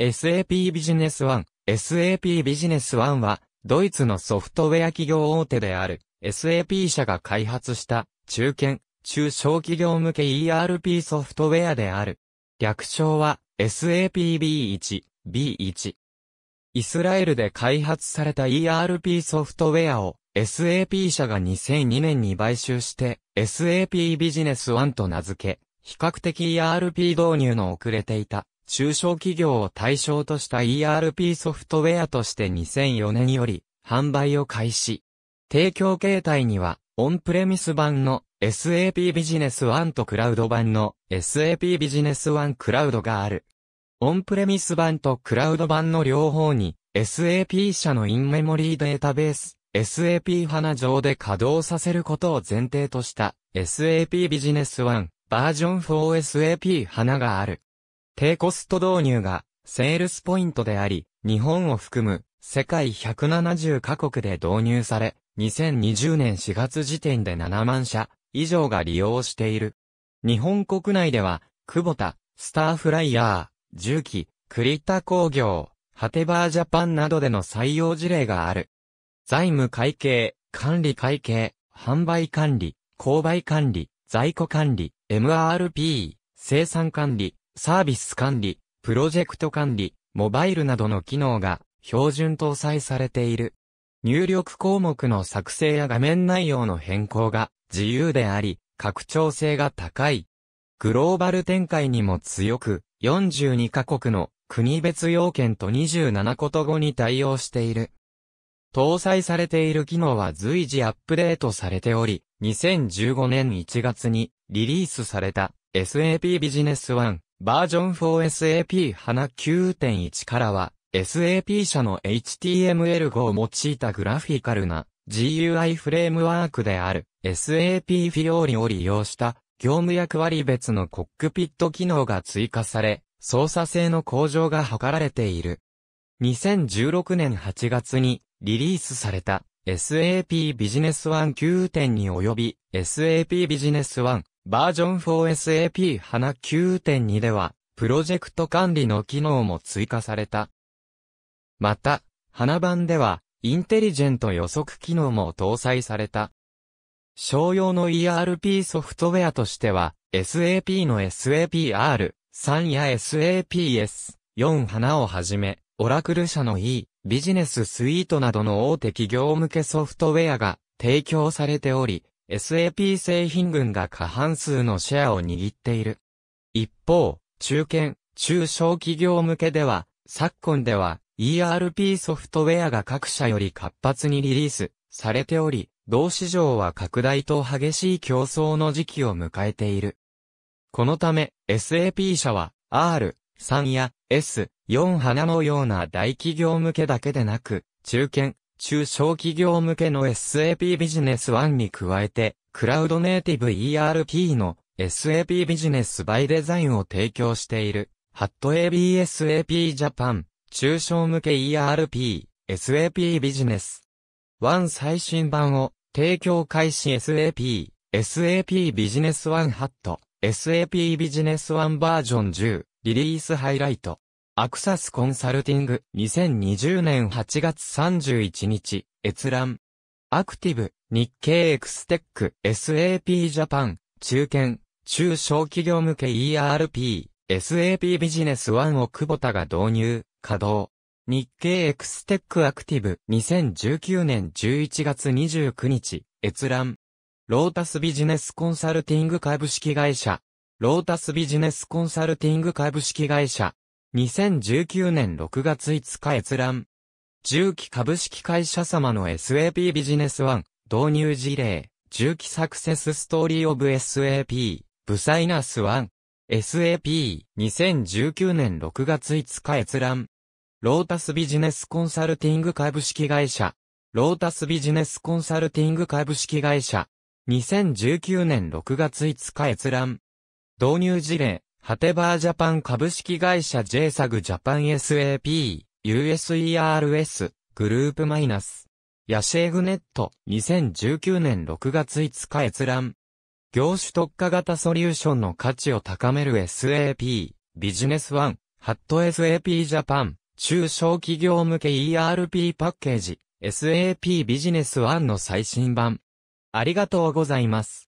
SAP ビジネスワン SAP ビジネスワンは、ドイツのソフトウェア企業大手である、SAP 社が開発した、中堅、中小企業向け ERP ソフトウェアである。略称は、SAPB1、B1。イスラエルで開発された ERP ソフトウェアを、SAP 社が2002年に買収して、SAP ビジネスワンと名付け、比較的 ERP 導入の遅れていた中小企業を対象とした ERP ソフトウェアとして2004年より販売を開始。提供形態には、オンプレミス版の SAP ビジネス1とクラウド版の SAP ビジネス1クラウドがある。オンプレミス版とクラウド版の両方に SAP 社のインメモリーデータベース SAP 花上で稼働させることを前提とした SAP ビジネス1バージョン 4SAP 花がある。低コスト導入がセールスポイントであり、日本を含む世界170カ国で導入され、2020年4月時点で7万社以上が利用している。日本国内では、久保田、スターフライヤー、重機、クリッタ工業、ハテバージャパンなどでの採用事例がある。財務会計、管理会計、販売管理、購買管理、在庫管理、MRP、生産管理、サービス管理、プロジェクト管理、モバイルなどの機能が標準搭載されている。入力項目の作成や画面内容の変更が自由であり、拡張性が高い。グローバル展開にも強く、42カ国の国別要件と27こと語に対応している。搭載されている機能は随時アップデートされており、2015年1月にリリースされた SAP ビジネスンバージョン 4SAP 花9.1からは、SAP 社の HTML5 を用いたグラフィカルな GUI フレームワークである SAP フィオーリを利用した業務役割別のコックピット機能が追加され、操作性の向上が図られている。2016年8月にリリースされた SAP ビジネスワン9.2及び SAP ビジネスワンバージョン 4SAP 花9.2では、プロジェクト管理の機能も追加された。また、花版では、インテリジェント予測機能も搭載された。商用の ERP ソフトウェアとしては、SAP の SAPR3 や SAPS4 花をはじめ、オラクル社の E、ビジネススイートなどの大手企業向けソフトウェアが提供されており、SAP 製品群が過半数のシェアを握っている。一方、中堅、中小企業向けでは、昨今では ERP ソフトウェアが各社より活発にリリースされており、同市場は拡大と激しい競争の時期を迎えている。このため、SAP 社は R、3や S、4花のような大企業向けだけでなく、中堅、中小企業向けの SAP ビジネス1に加えて、クラウドネイティブ ERP の SAP ビジネスバイデザインを提供している、ハット ABSAP ジャパン、中小向け ERP、SAP ビジネス1最新版を提供開始 SAP、SAP ビジネス1ハット、SAP ビジネス1バージョン10、リリースハイライト。アクサスコンサルティング2020年8月31日閲覧アクティブ日経エクステック SAP ジャパン中堅中小企業向け ERP SAP ビジネスワンを久保田が導入稼働日経エクステックアクティブ2019年11月29日閲覧ロータスビジネスコンサルティング株式会社ロータスビジネスコンサルティング株式会社2019年6月5日閲覧。重機株式会社様の SAP ビジネスワン導入事例。重機サクセスストーリーオブ SAP ブサイナスワン SAP 2019年6月5日閲覧。ロータスビジネスコンサルティング株式会社。ロータスビジネスコンサルティング株式会社。2019年6月5日閲覧。導入事例、ハテバージャパン株式会社 JSAG ジャパン SAP、USERS、グループマイナス。ヤシェーグネット、2019年6月5日閲覧。業種特化型ソリューションの価値を高める SAP、ビジネスワン、ハット SAP ジャパン、中小企業向け ERP パッケージ、SAP ビジネスワンの最新版。ありがとうございます。